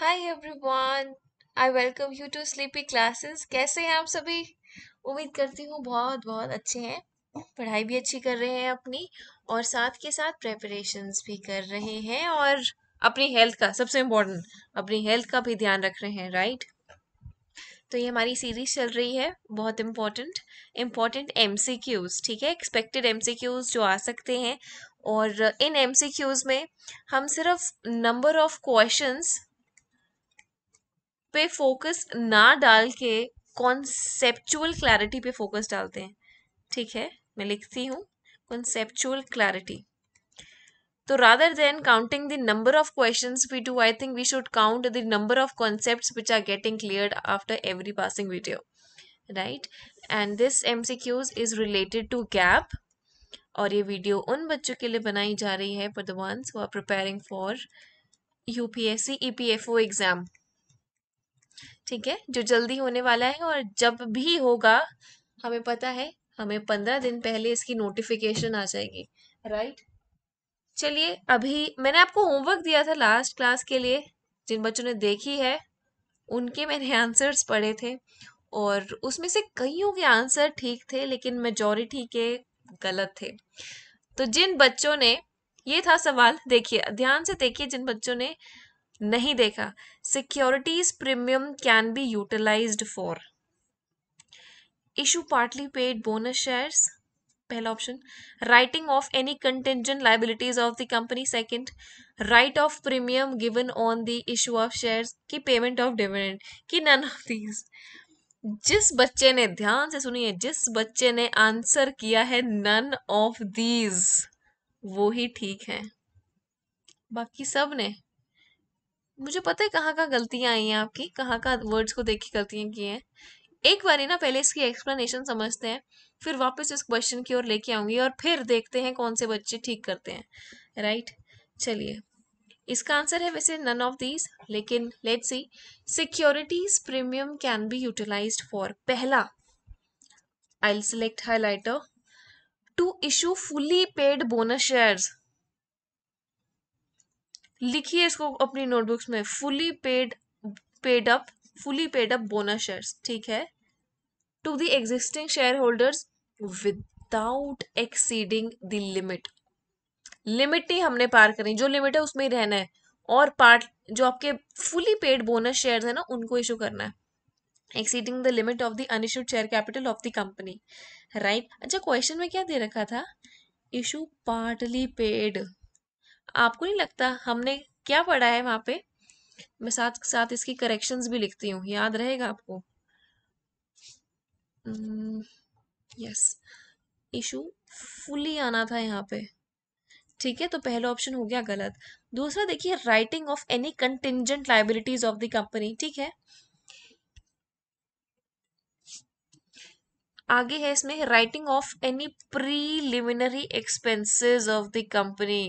Hi everyone I welcome you to Sleepy Classes कैसे हैं आप सभी उम्मीद करती हूँ बहुत बहुत अच्छे हैं पढ़ाई भी अच्छी कर रहे हैं अपनी और साथ के साथ प्रेपरेशंस भी कर रहे हैं और अपनी हेल्थ का सबसे इम्पोर्टेंट अपनी हेल्थ का भी ध्यान रख रहे हैं राइट तो ये हमारी सीरीज चल रही है बहुत इम्पोर्टेंट इम्पोर्टेंट एम ठीक है एक्सपेक्टेड एम जो आ सकते हैं और इन एम में हम सिर्फ नंबर ऑफ क्वेश्चंस पे फोकस ना डाल के कॉन्सेप्चुअल क्लैरिटी पे फोकस डालते हैं ठीक है मैं लिखती हूँ कॉन्सेप्चुअल क्लैरिटी तो rather than counting the number of question we do I think we should count the number of concept which are getting clear after every passing video right and this M C Qs is related to gap और ये video उन बच्चों के लिए बनाई जा रही है for the ones who are preparing for U P S C E P F O exam ठीक है जो जल्दी होने वाला है और जब भी होगा हमें पता है हमें पंद्रह दिन पहले इसकी नोटिफिकेशन आ जाएगी राइट चलिए अभी मैंने आपको होमवर्क दिया था लास्ट क्लास के लिए जिन बच्चों ने देखी है उनके मैंने आंसर्स पढ़े थे और उसमें से कईयों के आंसर ठीक थे लेकिन मेजोरिटी के गलत थे तो जिन बच्चों ने ये था सवाल देखिए ध्यान से देखिए जिन बच्चों ने नहीं देखा securities premium can be utilise for issue partly paid bonus shares पहला option writing off any contingent liabilities of the company second write off premium given on the issue of shares की पेमेंट ऑफ डिविडेंड की none of these जिस बच्चे ने ध्यान से सुनिए जिस बच्चे ने आंसर किया है नन ऑफ दीज वो ही ठीक है बाकी सब ने मुझे पता है कहाँ कहाँ गलतियाँ आई हैं आपकी कहाँ कहाँ वर्ड्स को देख के गलतियाँ की हैं एक बार ना पहले इसकी एक्सप्लेनेशन समझते हैं फिर वापस इस क्वेश्चन की ओर लेके आऊँगी और फिर देखते हैं कौन से बच्चे ठीक करते हैं राइट चलिए इसका आंसर है वैसे नन ऑफ दीज लेकिन let see securities premium can be utilise for पहला I select highlighter to issue fully paid bonus shares लिखिए इसको अपनी नोटबुक्स में fully paid paid up fully paid up bonus shares ठीक है to the existing share holders without exceeding the limit limit नहीं हमने पार करनी जो लिमिट है उसमें ही रहना है और पार्ट जो आपके फुली पेड बोनस शेयर्स है ना उनको इशू करना है exceeding the limit of the unissued share capital of the company right अच्छा क्वेश्चन में क्या दे रखा था इशू पार्टली पेड आपको नहीं लगता हमने क्या पढ़ा है वहां पे मैं साथ साथ इसकी करेक्शंस भी लिखती हूँ याद रहेगा आपको यस इशू फुली आना था यहाँ पे ठीक है तो पहला ऑप्शन हो गया गलत दूसरा देखिए writing off any contingent liabilities of the company ठीक है आगे है इसमें writing off any preliminary expenses of the company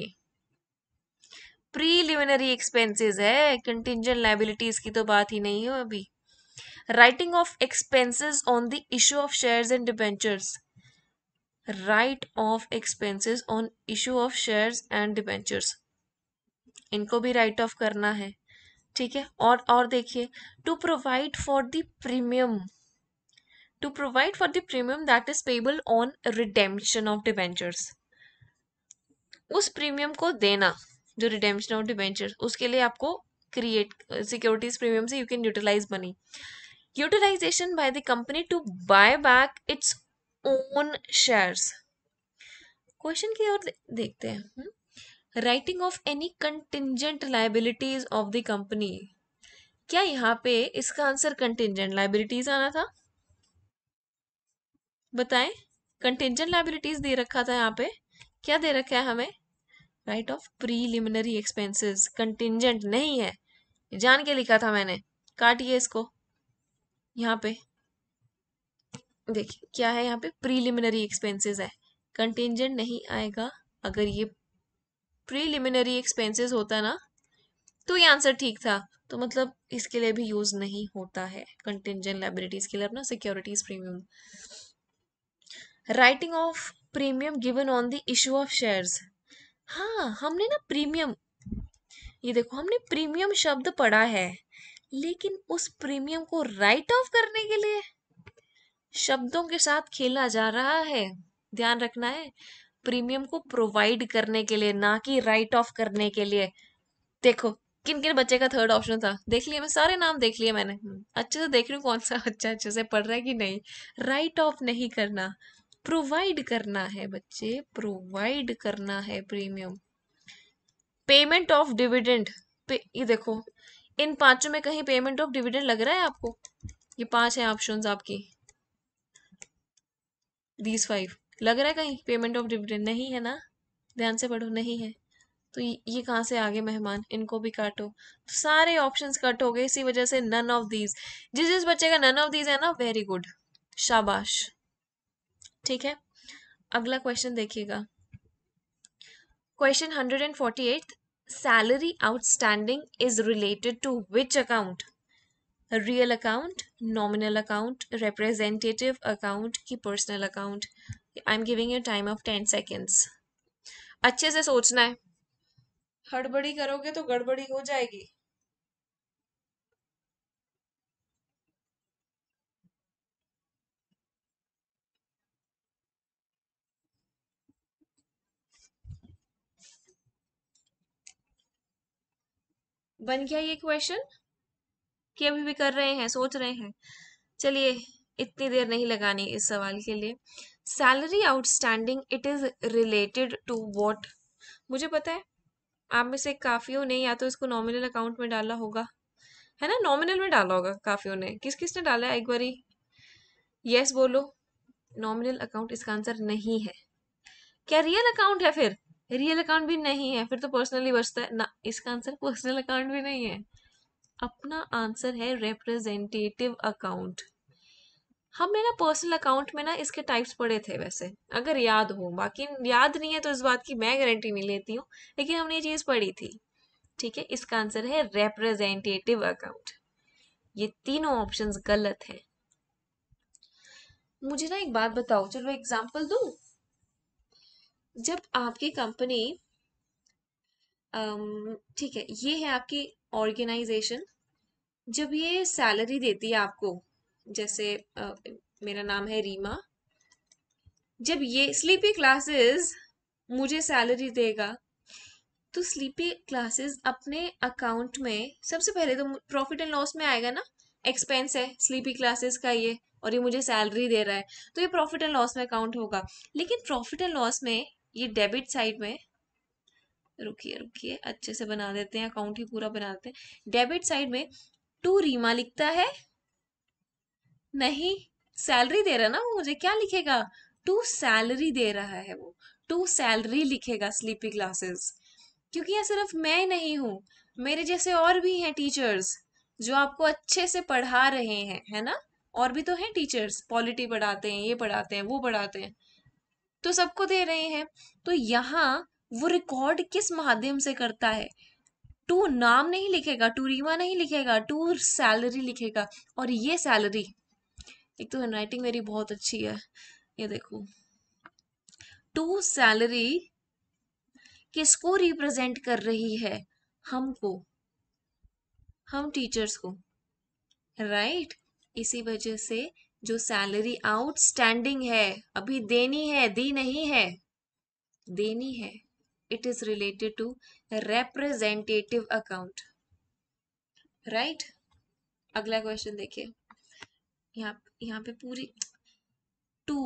preliminary expenses है कंटिजेंट लाइबिलिटीज की तो बात ही नहीं है अभी writing off expenses on the issue of shares and debentures write off expenses on issue of shares and debentures इनको भी राइट ऑफ करना है ठीक है और और देखिए to provide for the premium to provide for the premium that is payable on redemption of debentures उस प्रीमियम को देना जो रिडेम्शन ऑफ डिबेंचर उसके लिए आपको सिक्योरिटीज प्रीमियम uh, से you can utilise money utilisation by the company to buy back its own shares question की ओर देखते हैं writing off any contingent liabilities of the company क्या यहाँ पे इसका आंसर कंटिजेंट लाइबिलिटीज आना था बताएं कंटिजेंट लाइबिलिटीज दे रखा था यहाँ पे क्या दे रखा है हमें write off preliminary expenses contingent नहीं है जान के लिखा था मैंने काटिए इसको यहाँ पे देखिए क्या है यहाँ पे प्रीलिमिनरी एक्सपेंसेस है कंटिजेंट नहीं आएगा अगर ये प्रीलिमिनरी एक्सपेंसेस होता ना तो ये आंसर ठीक था तो मतलब इसके लिए भी यूज नहीं होता है कंटिजेंट लाइब्रेटीज के लिए अपना securities premium writing off premium given on the issue of shares हाँ हमने ना प्रीमियम ये देखो हमने प्रीमियम शब्द पढ़ा है लेकिन उस प्रीमियम को राइट ऑफ करने के लिए शब्दों के साथ खेला जा रहा है ध्यान रखना है प्रीमियम को प्रोवाइड करने के लिए ना कि राइट ऑफ करने के लिए देखो किन किन बच्चे का थर्ड ऑप्शन था देख लिया मैं सारे नाम देख लिए मैंने हम्म, अच्छे से देख रही हूँ कौन सा अच्छा अच्छे से पढ़ रहा है कि नहीं राइट ऑफ नहीं करना प्रोवाइड करना है बच्चे प्रोवाइड करना है प्रीमियम पेमेंट ऑफ डिविडेंड ये देखो इन पांचों में कहीं पेमेंट ऑफ डिविडेंड लग रहा है आपको ये पांच है ऑप्शंस आपकी दीज फाइव लग रहा है कहीं पेमेंट ऑफ डिविडेंड नहीं है ना ध्यान से पढ़ो नहीं है तो ये कहाँ से आगे मेहमान इनको भी काटो तो सारे ऑप्शंस कट हो गए इसी वजह से नन ऑफ दीज जिस जिस बच्चे का नन ऑफ दीज है ना वेरी गुड शाबाश ठीक है अगला क्वेश्चन देखिएगा question hundred and forty eight salary outstanding is related to which account real account nominal account representative account की personal account I am giving you time of ten seconds अच्छे से सोचना है हड़बड़ी करोगे तो गड़बड़ी हो जाएगी बन गया ये क्वेश्चन कि अभी भी कर रहे हैं सोच रहे हैं चलिए इतनी देर नहीं लगानी इस सवाल के लिए salary outstanding it is related to what मुझे पता है आप में से काफ़ियों ने या तो इसको नॉमिनल अकाउंट में डाला होगा है ना नॉमिनल में डाला होगा काफ़ियों ने किस किस ने डाला है एक बार यस बोलो नॉमिनल अकाउंट इसका आंसर नहीं है क्या रियल अकाउंट है फिर रियल अकाउंट भी नहीं है फिर तो पर्सनली बचता है ना इसका आंसर पर्सनल अकाउंट भी नहीं है अपना आंसर है रिप्रेजेंटेटिव अकाउंट हमने ना पर्सनल अकाउंट में ना इसके टाइप्स पड़े थे वैसे अगर याद हो बाकी याद नहीं है तो इस बात की मैं गारंटी नहीं लेती हूँ लेकिन हमने ये चीज़ पढ़ी थी ठीक है इसका आंसर है रिप्रेजेंटेटिव अकाउंट ये तीनों ऑप्शंस गलत हैं मुझे ना एक बात बताओ चलो एग्जाम्पल दू जब आपकी कंपनी ठीक है ये है आपकी ऑर्गेनाइजेशन जब ये सैलरी देती है आपको जैसे आ, मेरा नाम है रीमा जब ये स्लीपी क्लासेस मुझे सैलरी देगा तो स्लीपी क्लासेस अपने अकाउंट में सबसे पहले तो प्रॉफिट एंड लॉस में आएगा ना एक्सपेंस है स्लीपी क्लासेस का ये और ये मुझे सैलरी दे रहा है तो ये प्रॉफिट एंड लॉस में अकाउंट होगा लेकिन प्रॉफिट एंड लॉस में ये डेबिट साइड में रुकिए रुकिए अच्छे से बना देते हैं अकाउंट ही पूरा बना देते हैं डेबिट साइड में टू रीमा लिखता है नहीं सैलरी दे रहा ना वो मुझे क्या लिखेगा टू सैलरी दे रहा है वो टू सैलरी लिखेगा स्लीपी क्लासेस क्योंकि यहाँ सिर्फ मैं नहीं हूँ मेरे जैसे और भी हैं टीचर्स जो आपको अच्छे से पढ़ा रहे हैं है ना और भी तो हैं टीचर्स पॉलिटी पढ़ाते हैं ये पढ़ाते हैं वो पढ़ाते हैं तो सबको दे रहे हैं तो यहाँ वो रिकॉर्ड किस माध्यम से करता है टू नाम नहीं लिखेगा टू रीमा नहीं लिखेगा टू सैलरी लिखेगा और ये सैलरी एक तो राइटिंग मेरी बहुत अच्छी है ये देखो टू सैलरी किसको रिप्रेजेंट कर रही है हमको हम टीचर्स को राइट right? इसी वजह से जो सैलरी आउटस्टैंडिंग है अभी देनी है दी नहीं है देनी है it is related to representative account right अगला क्वेश्चन देखिए यहाँ यहाँ पे पूरी टू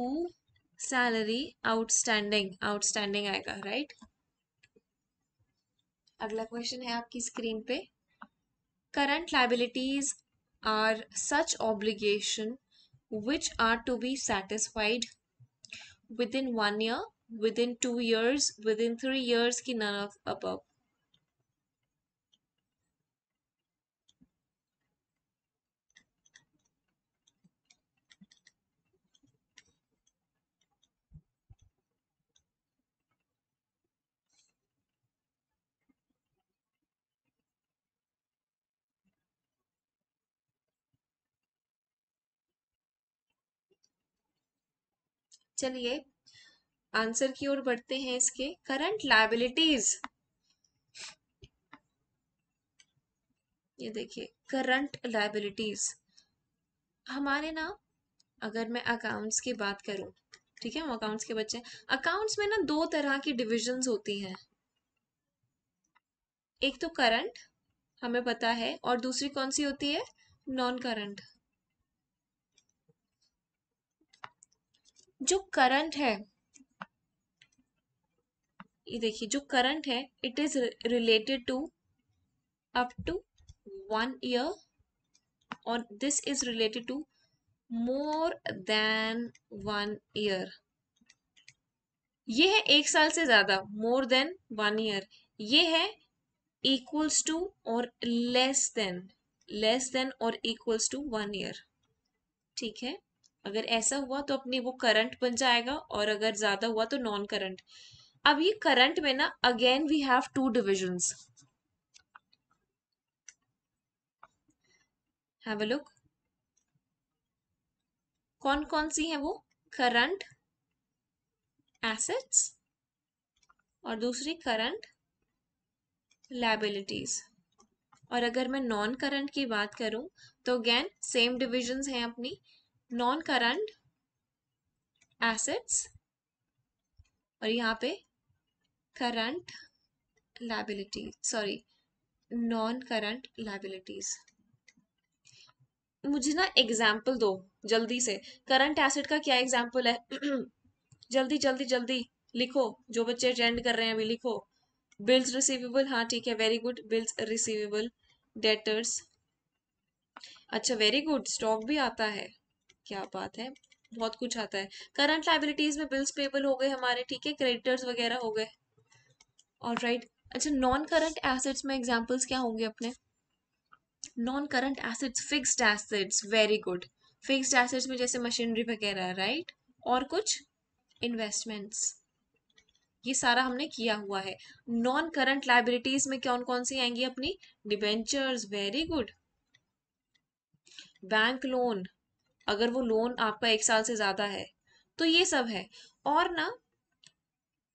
सैलरी आउटस्टैंडिंग आउटस्टैंडिंग आएगा राइट अगला क्वेश्चन है आपकी स्क्रीन पे current liabilities are such obligation which are to be satisfied within one year, within two years, within three years, ki none of above. चलिए आंसर की ओर बढ़ते हैं इसके करंट लाइबिलिटीज ये देखिए करंट लाइबिलिटीज हमारे ना अगर मैं अकाउंट्स की बात करूं ठीक है हम अकाउंट्स के बच्चे अकाउंट्स में ना दो तरह की डिविजन होती हैं एक तो करंट हमें पता है और दूसरी कौन सी होती है नॉन करंट जो करंट है ये देखिए जो करंट है it is related to up to one year और this is related to more than one year ये है एक साल से ज्यादा मोर देन वन ईयर ये है इक्वल्स टू और लेस देन लेस देन और इक्वल्स टू वन ईयर ठीक है अगर ऐसा हुआ तो अपनी वो करंट बन जाएगा और अगर ज्यादा हुआ तो नॉन करंट अब ये करंट में ना again we have two divisions have a look कौन कौन सी है वो करंट एसेट्स और दूसरी करंट लाइबिलिटीज और अगर मैं नॉन करंट की बात करूं तो अगेन सेम डिविजन्स हैं अपनी नॉन करंट एसेट्स और यहाँ पे current liability sorry non current liabilities मुझे ना एग्जाम्पल दो जल्दी से करंट एसेट का क्या एग्जाम्पल है जल्दी जल्दी जल्दी लिखो जो बच्चे अटेंड कर रहे हैं अभी लिखो बिल्स रिसीवेबल हाँ ठीक है very good bills receivable debtors अच्छा वेरी गुड स्टॉक भी आता है क्या बात है बहुत कुछ आता है करंट लाइबिलिटीज में बिल्स पेबल हो गए हमारे ठीक है क्रेडिटर्स वगैरह हो गए और राइट अच्छा नॉन करंट एसेट्स में एग्जाम्पल्स क्या होंगे अपने non current assets fixed assets very good fixed assets में जैसे मशीनरी वगैरह राइट और कुछ इन्वेस्टमेंट्स ये सारा हमने किया हुआ है नॉन करंट लाइबिलिटीज में कौन कौन सी आएंगी अपनी debentures very good bank loan अगर वो लोन आपका एक साल से ज़्यादा है तो ये सब है और ना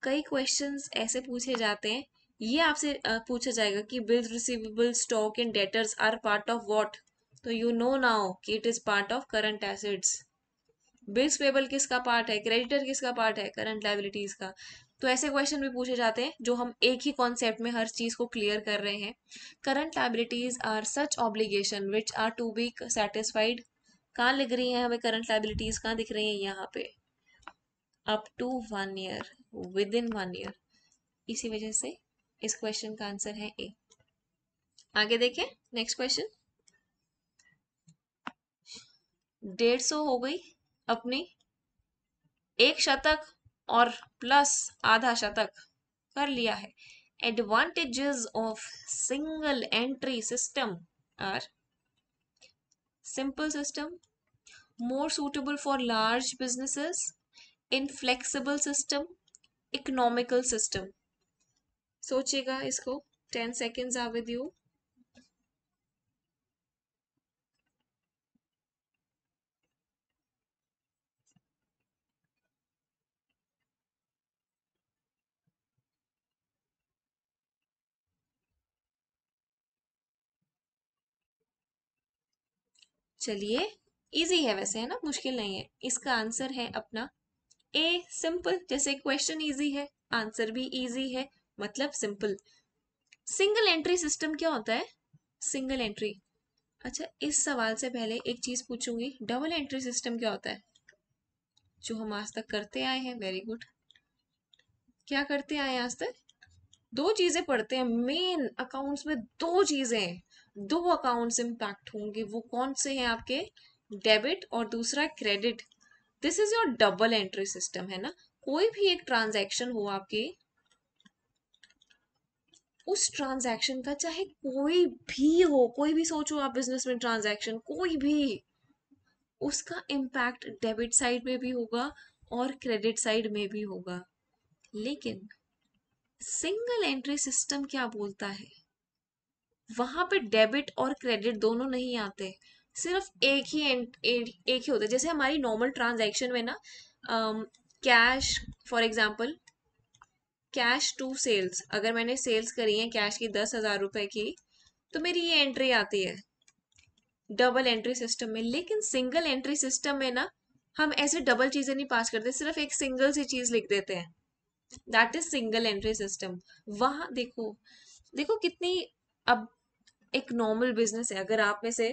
कई क्वेश्चंस ऐसे पूछे जाते हैं ये आपसे पूछा जाएगा कि bills receivable stock and debtors are part of what तो यू नो नाउ कि it is part of current assets bills payable किसका पार्ट है क्रेडिटर किसका पार्ट है करंट लाइबिलिटीज का तो ऐसे क्वेश्चन भी पूछे जाते हैं जो हम एक ही कॉन्सेप्ट में हर चीज़ को क्लियर कर रहे हैं current liabilities are such obligation which are to be satisfied कहाँ लिख रही हैं हमें करंट लाइबिलिटीज कहाँ दिख रही हैं यहाँ पे up to one year within one year इसी वजह से इस क्वेश्चन का आंसर है ए आगे देखें नेक्स्ट क्वेश्चन डेढ़ सौ हो गई अपनी एक शतक और प्लस आधा शतक कर लिया है advantages of single entry system are simple system more suitable for large businesses inflexible system economical system sochega isko 10 seconds are with you चलिए इजी है वैसे है ना मुश्किल नहीं है इसका आंसर है अपना ए सिंपल जैसे क्वेश्चन इजी है आंसर भी इजी है मतलब सिंपल सिंगल एंट्री सिस्टम क्या होता है सिंगल एंट्री अच्छा इस सवाल से पहले एक चीज पूछूंगी डबल एंट्री सिस्टम क्या होता है जो हम आज तक करते आए हैं वेरी गुड क्या करते आए आज तक दो चीजें पढ़ते हैं मेन अकाउंट्स में दो चीजें दो अकाउंट्स इम्पैक्ट होंगे वो कौन से हैं आपके डेबिट और दूसरा credit this is your double entry system है ना कोई भी एक ट्रांजैक्शन हो आपके उस ट्रांजैक्शन का चाहे कोई भी हो कोई भी सोचो आप बिजनेस में ट्रांजैक्शन कोई भी उसका इम्पैक्ट डेबिट साइड में भी होगा और क्रेडिट साइड में भी होगा लेकिन सिंगल एंट्री सिस्टम क्या बोलता है वहां पे डेबिट और क्रेडिट दोनों नहीं आते सिर्फ एक ही एंट, एक, एक ही होता है जैसे हमारी नॉर्मल ट्रांजैक्शन में ना cash for example cash to sales अगर मैंने सेल्स करी है कैश की दस हज़ार रुपए की तो मेरी ये एंट्री आती है डबल एंट्री सिस्टम में लेकिन सिंगल एंट्री सिस्टम में ना हम ऐसे डबल चीज़ें नहीं पास करते सिर्फ एक सिंगल सी चीज़ लिख देते हैं that is single entry system वहां देखो देखो कितनी अब एक नॉर्मल बिजनेस है अगर आप में से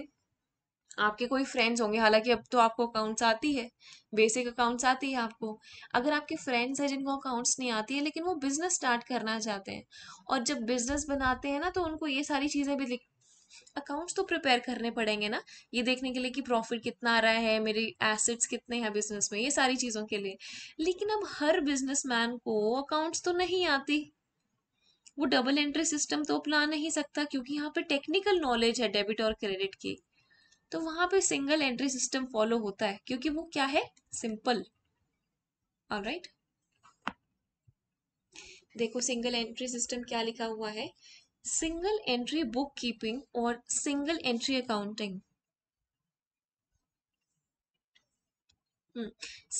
आपके कोई फ्रेंड्स होंगे हालांकि अब तो आपको अकाउंट्स आती है बेसिक अकाउंट्स आती है आपको अगर आपके फ्रेंड्स हैं जिनको अकाउंट्स नहीं आती है लेकिन वो बिजनेस स्टार्ट करना चाहते हैं और जब बिजनेस बनाते हैं ना तो उनको ये सारी चीज़ें भी लिख अकाउंट्स तो प्रिपेयर करने पड़ेंगे ना ये देखने के लिए कि प्रॉफिट कितना आ रहा है मेरे एसेट्स कितने हैं बिजनेस में ये सारी चीज़ों के लिए लेकिन अब हर बिजनेसमैन को अकाउंट्स तो नहीं आती वो डबल एंट्री सिस्टम तो अपना नहीं सकता क्योंकि यहाँ पे टेक्निकल नॉलेज है डेबिट और क्रेडिट की तो वहां पे सिंगल एंट्री सिस्टम फॉलो होता है क्योंकि वो क्या है सिंपल ऑल राइट देखो सिंगल एंट्री सिस्टम क्या लिखा हुआ है सिंगल एंट्री बुक कीपिंग और single entry accounting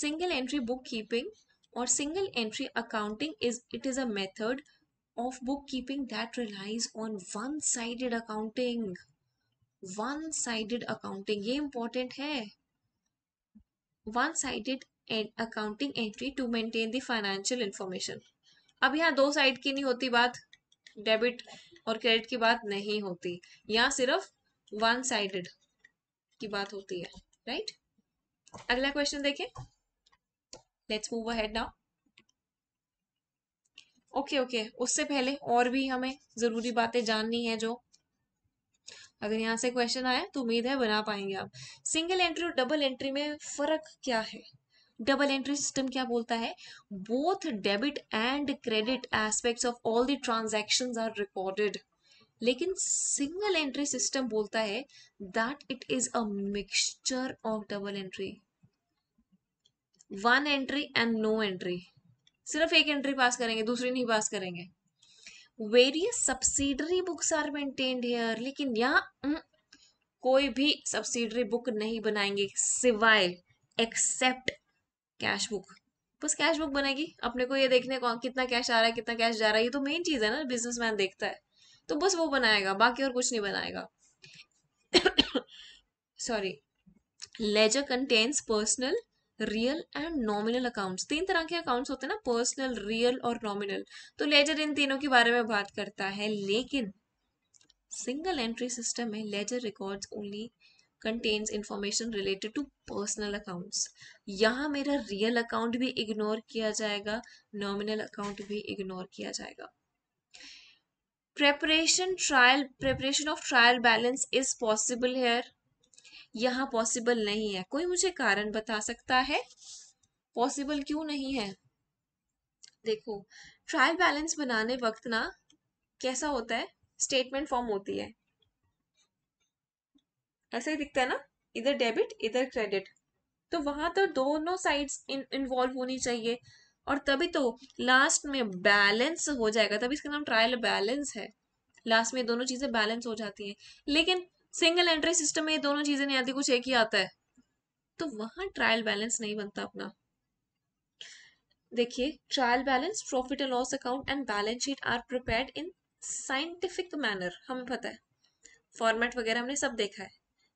single entry bookkeeping और single entry accounting is it is a method of bookkeeping that relies on one sided accounting one sided accounting ये important है one sided accounting entry to maintain the financial information अब यहाँ दो side की नहीं होती बात डेबिट और क्रेडिट की बात नहीं होती यहाँ सिर्फ वन साइडेड की बात होती है राइट right? अगला क्वेश्चन देखें let's move ahead now okay okay उससे पहले और भी हमें ज़रूरी बातें जाननी है जो अगर यहाँ से क्वेश्चन आया तो उम्मीद है बना पाएंगे आप सिंगल एंट्री और डबल एंट्री में फ़र्क क्या है डबल एंट्री सिस्टम क्या बोलता है both debit and credit aspects of all the transactions are recorded लेकिन सिंगल एंट्री सिस्टम बोलता है that it is a mixture of double entry one entry and no entry सिर्फ एक एंट्री पास करेंगे दूसरी नहीं पास करेंगे various subsidiary books are maintained here लेकिन यहाँ हम्म, कोई भी सब्सिडरी बुक नहीं बनाएंगे सिवाय एक्सेप्ट कैश बुक बस कैश बुक बनेगी अपने को ये देखने को हाँ, कितना कैश आ रहा है कितना कैश जा रहा है ये तो मेन चीज़ है ना बिजनेसमैन देखता है तो बस वो बनाएगा बाकी और कुछ नहीं बनाएगा sorry ledger contains personal real and nominal accounts तीन तरह के अकाउंट्स होते हैं ना पर्सनल रियल और नॉमिनल तो लेजर इन तीनों के बारे में बात करता है लेकिन सिंगल एंट्री सिस्टम में ledger records only contains information related to personal accounts यहाँ मेरा रियल अकाउंट भी इग्नोर किया जाएगा नॉमिनल अकाउंट भी इग्नोर किया जाएगा preparation trial preparation of trial balance is possible here यहाँ पॉसिबल नहीं है कोई मुझे कारण बता सकता है पॉसिबल क्यों नहीं है देखो ट्रायल बैलेंस बनाने वक्त ना कैसा होता है स्टेटमेंट फॉर्म होती है ऐसा ही दिखता है ना इधर डेबिट इधर क्रेडिट तो वहां तो दोनों साइड्स इन्वॉल्व होनी चाहिए और तभी तो लास्ट में बैलेंस हो जाएगा तभी इसका नाम ट्रायल बैलेंस है लास्ट में दोनों चीजें बैलेंस हो जाती हैं लेकिन सिंगल एंट्री सिस्टम में ये दोनों चीजें नहीं आती कुछ एक ही आता है तो वहां ट्रायल बैलेंस नहीं बनता अपना देखिए trial balance profit and loss account and balance sheet are prepared in scientific manner हमें पता है फॉर्मेट वगैरह हमने सब देखा है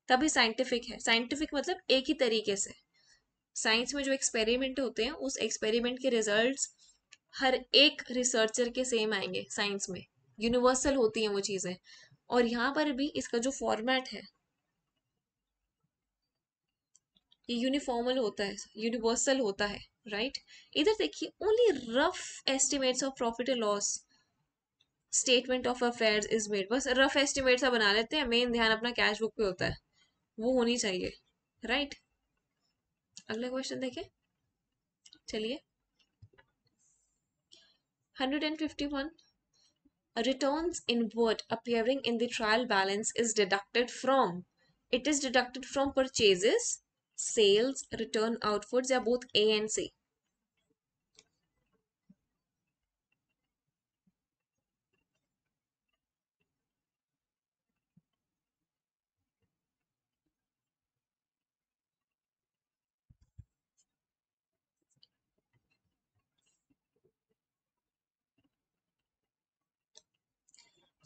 तभी साइंटिफिक है साइंटिफिक मतलब एक ही तरीके से साइंस में जो एक्सपेरिमेंट होते हैं उस एक्सपेरिमेंट के रिजल्ट्स हर एक रिसर्चर के सेम आएंगे साइंस में यूनिवर्सल होती हैं वो चीज़ें और यहाँ पर भी इसका जो फॉर्मेट है ये यूनिफॉर्मल होता है यूनिवर्सल होता है राइट इधर देखिए only rough estimates of profit and loss statement of affair is made बस रफ एस्टिमेट सा बना लेते हैं मेन ध्यान अपना कैश बुक पे होता है वो होनी चाहिए राइट अगला क्वेश्चन देखिए चलिए hundred and fifty one returns inward appearing in the trial balance is deducted from? It is deducted from purchases, sales, return outwards. They are both A and C.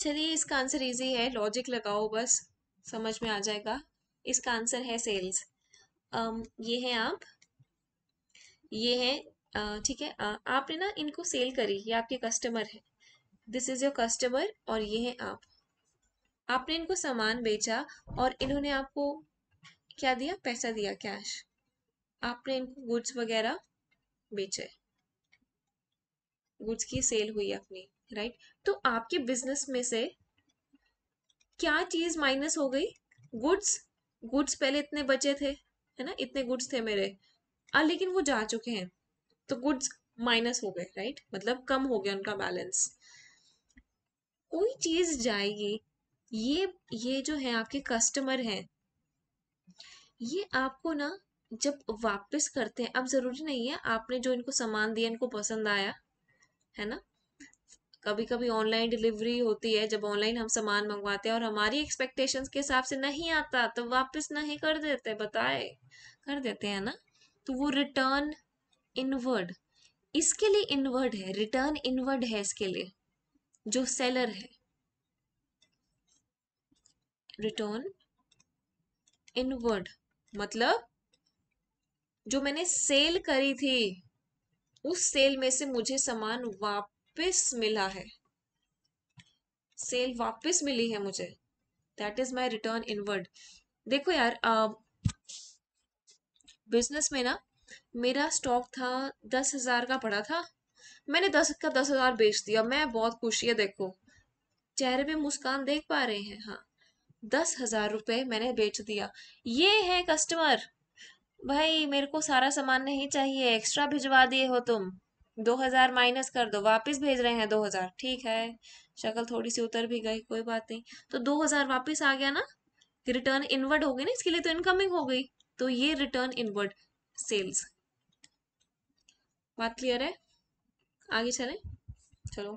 चलिए इसका आंसर इजी है logic लगाओ बस समझ में आ जाएगा इसका answer है सेल्स um, ये है आप ये है ठीक है आपने ना इनको सेल करी ये आपके कस्टमर है दिस इज योर कस्टमर और ये है आप आपने इनको सामान बेचा और इन्होंने आपको क्या दिया पैसा दिया कैश आपने इनको गुड्स वगैरह बेचे गुड्स की सेल हुई अपनी राइट right? तो आपके बिजनेस में से क्या चीज माइनस हो गई गुड्स गुड्स पहले इतने बचे थे है ना इतने गुड्स थे मेरे आ, लेकिन वो जा चुके हैं तो गुड्स माइनस हो गए राइट मतलब कम हो गया उनका बैलेंस कोई चीज जाएगी ये ये जो है आपके कस्टमर हैं ये आपको ना जब वापस करते हैं अब जरूरी नहीं है आपने जो इनको सामान दिया इनको पसंद आया है ना कभी कभी ऑनलाइन डिलीवरी होती है जब ऑनलाइन हम सामान मंगवाते हैं और हमारी एक्सपेक्टेशंस के हिसाब से नहीं आता तो वापस नहीं कर देते बताए कर देते हैं ना तो वो रिटर्न इनवर्ड इसके लिए इनवर्ड है रिटर्न इनवर्ड है इसके लिए जो सेलर है रिटर्न इनवर्ड मतलब जो मैंने सेल करी थी उस सेल में से मुझे सामान वापस वापस मिला है सेल वापस मिली है मुझे that is my return inward देखो यार बिजनेस में ना मेरा स्टॉक था दस हजार का पड़ा था मैंने दस का दस हजार बेच दिया मैं बहुत खुशी है देखो चेहरे पे मुस्कान देख पा रहे हैं हाँ दस हजार रुपये मैंने बेच दिया ये है कस्टमर भाई मेरे को सारा सामान नहीं चाहिए एक्स्ट्रा भिजवा दिए हो तुम दो हज़ार माइनस कर दो वापस भेज रहे हैं दो हज़ार ठीक है शक्ल थोड़ी सी उतर भी गई कोई बात नहीं तो दो हज़ार वापिस आ गया ना रिटर्न इनवर्ड हो गई ना इसके लिए तो इनकमिंग हो गई तो ये रिटर्न इनवर्ड सेल्स बात क्लियर है आगे चले चलो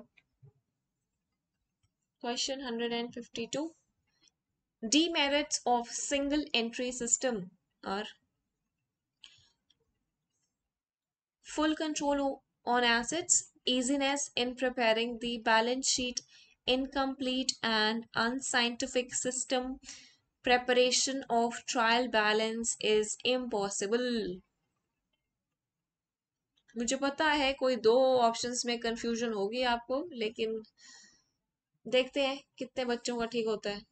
question hundred and fifty two demerits of single entry system और full control on assets, easiness in preparing the balance sheet, incomplete and unscientific system, preparation of trial balance is impossible. मुझे पता है कोई दो ऑप्शंस में confusion होगी आपको लेकिन देखते हैं कितने बच्चों का ठीक होता है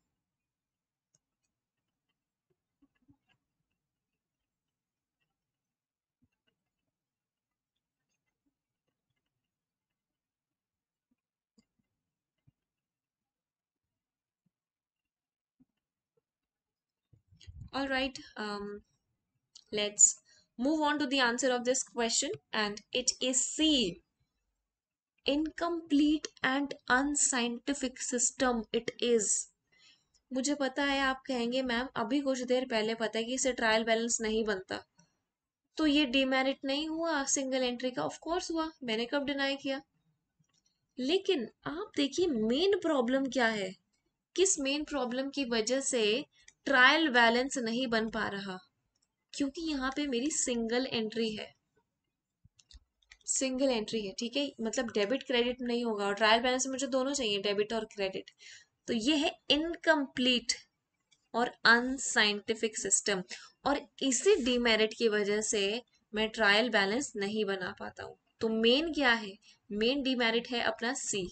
all right um, let's move on to the answer of this question and it is c incomplete and unscientific system it is मुझे पता है आप कहेंगे मैम अभी कुछ देर पहले पता है कि इसे ट्रायल बैलेंस नहीं बनता तो ये डिमेरिट नहीं हुआ सिंगल एंट्री का ऑफ कोर्स हुआ मैंने कब डिनाई किया लेकिन आप देखिए मेन प्रॉब्लम क्या है किस मेन प्रॉब्लम की वजह से ट्रायल बैलेंस नहीं बन पा रहा क्योंकि यहाँ पे मेरी सिंगल एंट्री है सिंगल एंट्री है ठीक है मतलब डेबिट क्रेडिट नहीं होगा और ट्रायल बैलेंस मुझे दोनों चाहिए डेबिट और क्रेडिट तो ये है इनकम्प्लीट और अनसाइंटिफिक सिस्टम और इसी डिमेरिट की वजह से मैं ट्रायल बैलेंस नहीं बना पाता हूँ तो मेन क्या है मेन डिमेरिट है अपना सी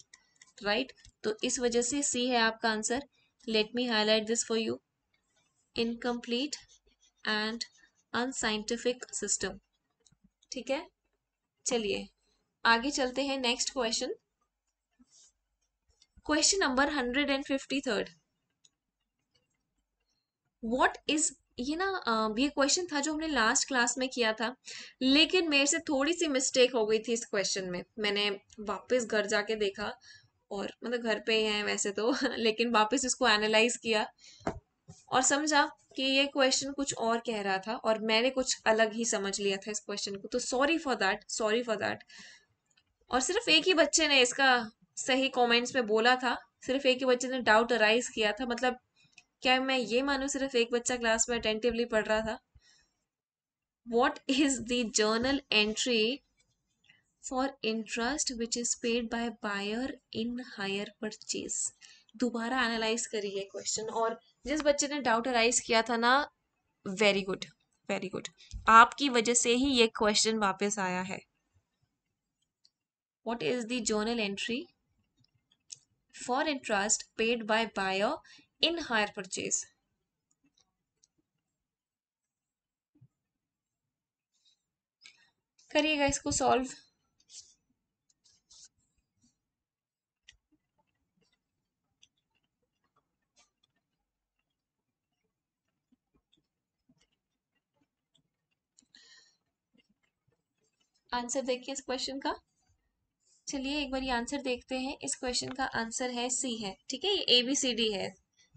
राइट right? तो इस वजह से सी है आपका answer let me highlight this for you incomplete and unscientific system ठीक है चलिए आगे चलते हैं next question question number hundred and fifty third what is ये ना ये क्वेश्चन था जो हमने लास्ट क्लास में किया था लेकिन मेरे से थोड़ी सी मिस्टेक हो गई थी इस क्वेश्चन में मैंने वापस घर जाके देखा और मतलब घर पे ही हैं वैसे तो लेकिन वापस इसको एनालाइज किया और समझा कि ये क्वेश्चन कुछ और कह रहा था और मैंने कुछ अलग ही समझ लिया था इस क्वेश्चन को तो sorry for that sorry for that और सिर्फ एक ही बच्चे ने इसका सही कमेंट्स में बोला था सिर्फ एक ही बच्चे ने डाउट अराइज किया था मतलब क्या मैं ये मानू सिर्फ एक बच्चा क्लास में अटेंटिवली पढ़ रहा था what is the journal entry for interest which is paid by buyer in hire purchase दोबारा एनालाइज करिए क्वेश्चन और जिस बच्चे ने डाउट अराइज किया था ना वेरी गुड वेरी गुड आपकी वजह से ही ये क्वेश्चन वापस आया है what is the journal entry for interest paid by buyer in hire purchase करिएगा इसको सॉल्व आंसर देखिए इस क्वेश्चन का चलिए एक बार ये आंसर देखते हैं इस क्वेश्चन का आंसर है सी है ठीक है ये ए बी सी डी है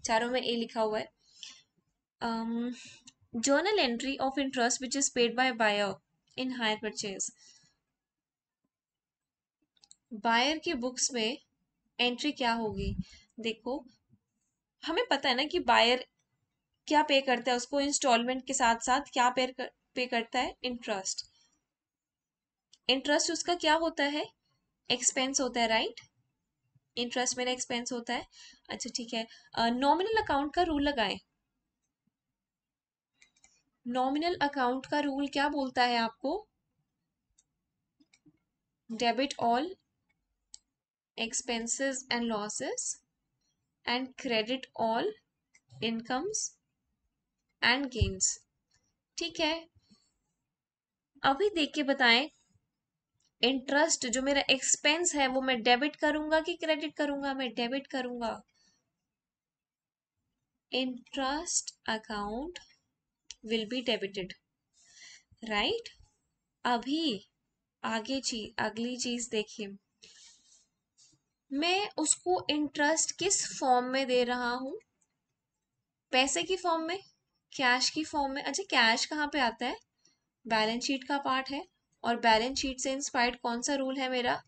चारों में ए लिखा हुआ है journal entry of interest which is paid by buyer in hire purchase buyer के बुक्स में एंट्री क्या होगी देखो हमें पता है ना कि बायर क्या पे करता है उसको इंस्टॉलमेंट के साथ साथ क्या पे कर, पे करता है इंटरेस्ट इंटरेस्ट उसका क्या होता है एक्सपेंस होता है राइट इंटरेस्ट मेरा एक्सपेंस होता है अच्छा ठीक है नॉमिनल uh, अकाउंट का रूल लगाए नॉमिनल अकाउंट का रूल क्या बोलता है आपको debit all expenses and losses and credit all incomes and gains ठीक है अभी देख के बताएं इंटरेस्ट जो मेरा एक्सपेंस है वो मैं डेबिट करूंगा कि क्रेडिट करूंगा मैं डेबिट करूंगा interest account will be debited right अभी आगे चीज अगली चीज देखिए मैं उसको इंटरेस्ट किस फॉर्म में दे रहा हूं पैसे की फॉर्म में कैश की फॉर्म में अच्छा कैश कहाँ पे आता है बैलेंस शीट का पार्ट है और बैलेंस शीट से इंस्पायर्ड कौन सा रूल है मेरा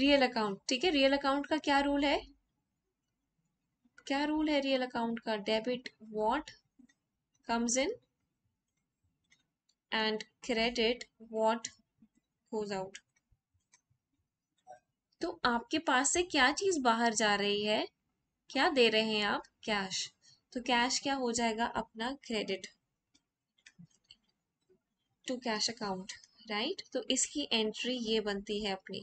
रियल अकाउंट ठीक है रियल अकाउंट का क्या रूल है क्या रूल है रियल अकाउंट का debit what comes in and credit what goes out तो आपके पास से क्या चीज बाहर जा रही है क्या दे रहे हैं आप कैश तो कैश क्या हो जाएगा अपना credit to cash account right तो इसकी एंट्री ये बनती है अपनी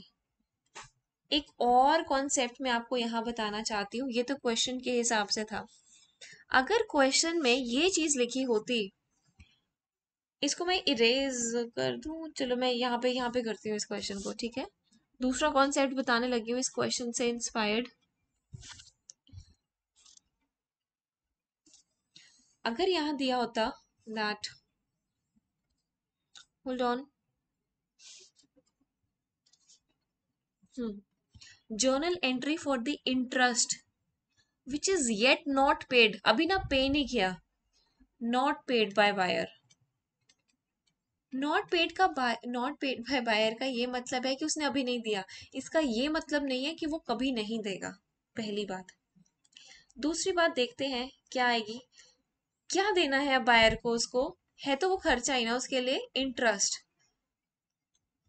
एक और कॉन्सेप्ट मैं आपको यहाँ बताना चाहती हूँ ये तो क्वेश्चन के हिसाब से था अगर क्वेश्चन में ये चीज लिखी होती इसको मैं इरेज कर दू चलो मैं यहाँ पे यहाँ पे करती हूँ इस क्वेश्चन को ठीक है दूसरा कॉन्सेप्ट बताने लगी हूँ इस क्वेश्चन से इंस्पायर्ड अगर यहाँ दिया होता that hold on hmm. journal entry for the interest which is yet not paid अभी ना पे नहीं किया not paid by buyer not paid का नॉट पेड बाय बायर का ये मतलब है कि उसने अभी नहीं दिया इसका ये मतलब नहीं है कि वो कभी नहीं देगा पहली बात दूसरी बात देखते हैं क्या आएगी क्या देना है बायर को उसको है तो वो खर्चा ही ना उसके लिए interest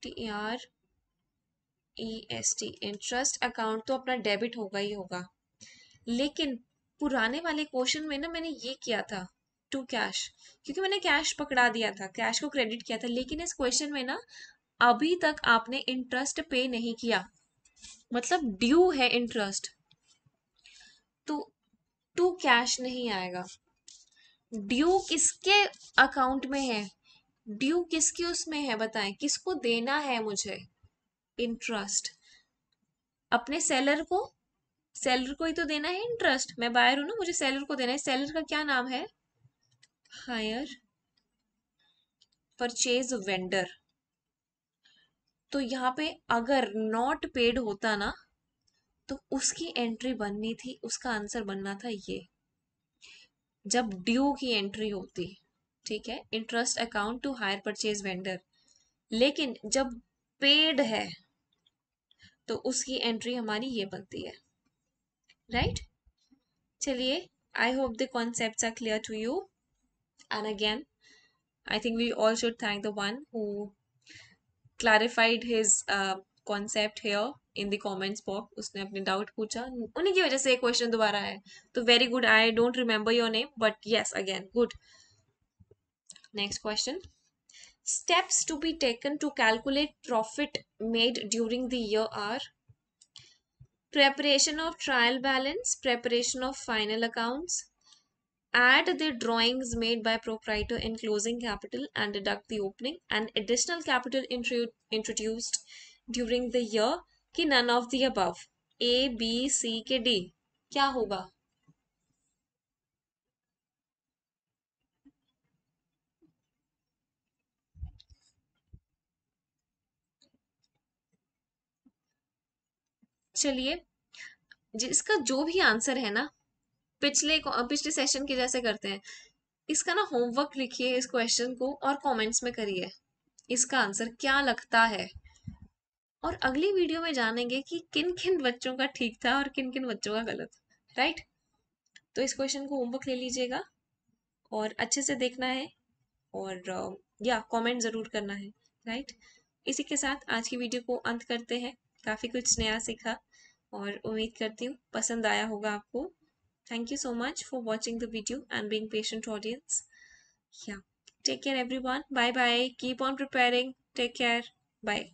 T R E S T interest account तो अपना डेबिट होगा ही होगा लेकिन पुराने वाले क्वेश्चन में ना मैंने ये किया था टू कैश क्योंकि मैंने कैश पकड़ा दिया था कैश को क्रेडिट किया था लेकिन इस क्वेश्चन में ना अभी तक आपने इंटरेस्ट पे नहीं किया मतलब ड्यू है इंटरेस्ट तो टू कैश नहीं आएगा ड्यू किसके अकाउंट में है ड्यू किसकी उसमें है बताएं किसको देना है मुझे इंटरेस्ट अपने सेलर को सेलर को ही तो देना है इंटरेस्ट मैं बायर हूं ना मुझे सेलर को देना है सेलर का क्या नाम है हायर परचेज वेंडर तो यहाँ पे अगर नॉट पेड होता ना तो उसकी एंट्री बननी थी उसका आंसर बनना था ये जब ड्यू की एंट्री होती है ठीक है interest account to hire purchase vendor लेकिन जब पेड है तो उसकी एंट्री हमारी ये बनती है राइट चलिए I hope the concept are clear to you and again I think we all should thank the one who clarified his concept here in the comments box उसने अपने डाउट पूछा उन्हीं की वजह से एक क्वेश्चन दोबारा आया तो very good I don't remember your name but yes again good next question steps to be taken to calculate profit made during the year are preparation of trial balance preparation of final accounts add the drawings made by proprietor in closing capital and deduct the opening and additional capital introduced during the year कि none of the above A B C के D क्या होगा चलिए इसका जो भी answer है ना पिछले पिछले सेशन के जैसे करते हैं इसका ना होमवर्क लिखिए इस क्वेश्चन को और कमेंट्स में करिए इसका आंसर क्या लगता है और अगली वीडियो में जानेंगे कि किन किन बच्चों का ठीक था और किन किन बच्चों का गलत राइट तो इस क्वेश्चन को होमवर्क ले लीजिएगा और अच्छे से देखना है और या कमेंट ज़रूर करना है राइट इसी के साथ आज की वीडियो को अंत करते हैं काफ़ी कुछ नया सीखा और उम्मीद करती हूँ पसंद आया होगा आपको you so much for watching the video and being patient audience या take care everyone bye bye keep on preparing take care bye